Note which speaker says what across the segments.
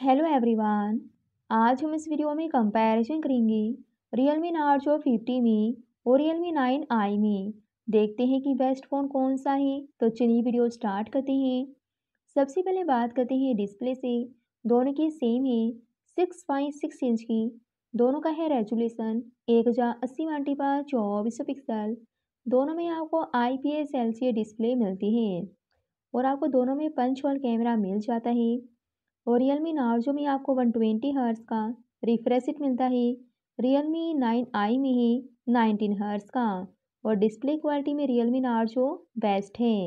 Speaker 1: hello everyone आज हम इस वीडियो में कंपैरिजन करेंगे रियल मी नार्ज फिफ्टी में और रियल मी नाइन आई में देखते हैं कि बेस्ट फ़ोन कौन सा है तो चलिए वीडियो स्टार्ट करते हैं सबसे पहले बात करते हैं डिस्प्ले से दोनों की सेम है सिक्स पॉइंट सिक्स इंच की दोनों का है रेजुलेशन एक हज़ार अस्सी वाटी पर चौबीस सौ पिक्सल दोनों में आपको I P S L C display मिलती है और आपको दोनों में पंच होल कैमरा मिल जाता है और रियल मी नार्जो में आपको वन ट्वेंटी हर्स का रिफ्रेश मिलता है रियल मी नाइन आई में ही नाइनटीन हर्स का और डिस्प्ले क्वालिटी में रियल मी नार्जो बेस्ट है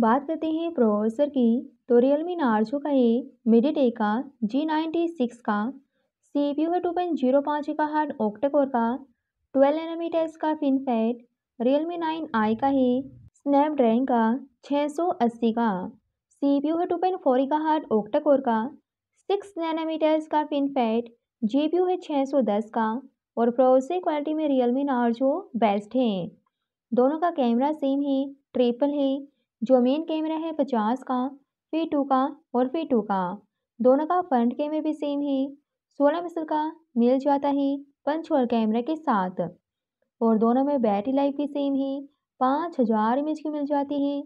Speaker 1: बात करते हैं प्रोसेसर की तो रियल मी नार्जो का है मिडी ए का जी नाइन्टी सिक्स का सी पी यू है टू पॉइंट जीरो पाँच का हार्ड ऑक्टेकोर का ट्वेल्व एनामीटर का FinFET Realme nine I का ही स्नैपड्रैगन का छः सौ अस्सी का सीपीयू है का हार्ट ओक्टा कोर का सिक्स नैनोमीटर्स का फिनफेट जीपीयू है छः सौ दस का और प्रोसेसर क्वालिटी में रियलमी नार्जो बेस्ट है दोनों का कैमरा सेम है ट्रिपल है जो मेन कैमरा है पचास का फी टू का और फी टू का दोनों का फ्रंट कैमरा भी सेम है सोलह पिक्सल का मिल जाता है पंच और कैमरा के साथ और दोनों में बैटरी लाइफ भी सेम है पाँच हज़ार एम की मिल जाती है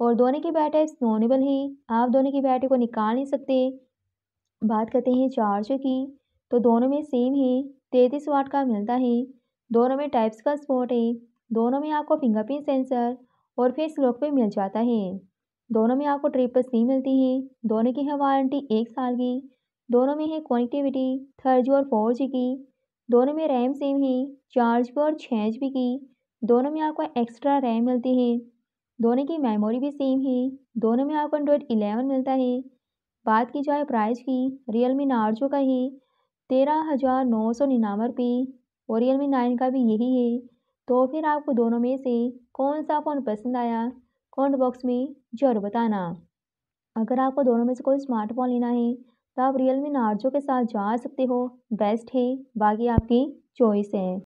Speaker 1: और दोनों की बैटरी स्नोनेबल हैं आप दोनों की बैटरी को निकाल नहीं सकते बात करते हैं चार्ज की तो दोनों में सेम है तैंतीस वाट का मिलता है दोनों में टाइप्स का स्पोर्ट है दोनों में आपको फिंगरप्रिंट सेंसर और फेस लॉक पे मिल जाता है दोनों में आपको ट्रिपल सी मिलती है दोनों की है वारंटी एक साल की दोनों में है कनेक्टिविटी थर्ड जी और फोर जी की दोनों में रैम सेम है चार जी और छः जी की दोनों में आपको एक्स्ट्रा रैम मिलती है दोनों की मेमोरी भी सेम है दोनों में आपको एंड्रॉयड इलेवन मिलता है बात की जाए प्राइस की रियल मी नार्जो का है तेरह हज़ार नौ सौ निन्यानवे रुपये और रियल मी नाइन का भी यही है तो फिर आपको दोनों में से कौन सा फ़ोन पसंद आया कमेंट बॉक्स में ज़रूर बताना अगर आपको दोनों में से कोई स्मार्टफोन लेना है तो आप रियल मी नार्जो के साथ जा सकते हो बेस्ट है बाकी आपकी चॉइस है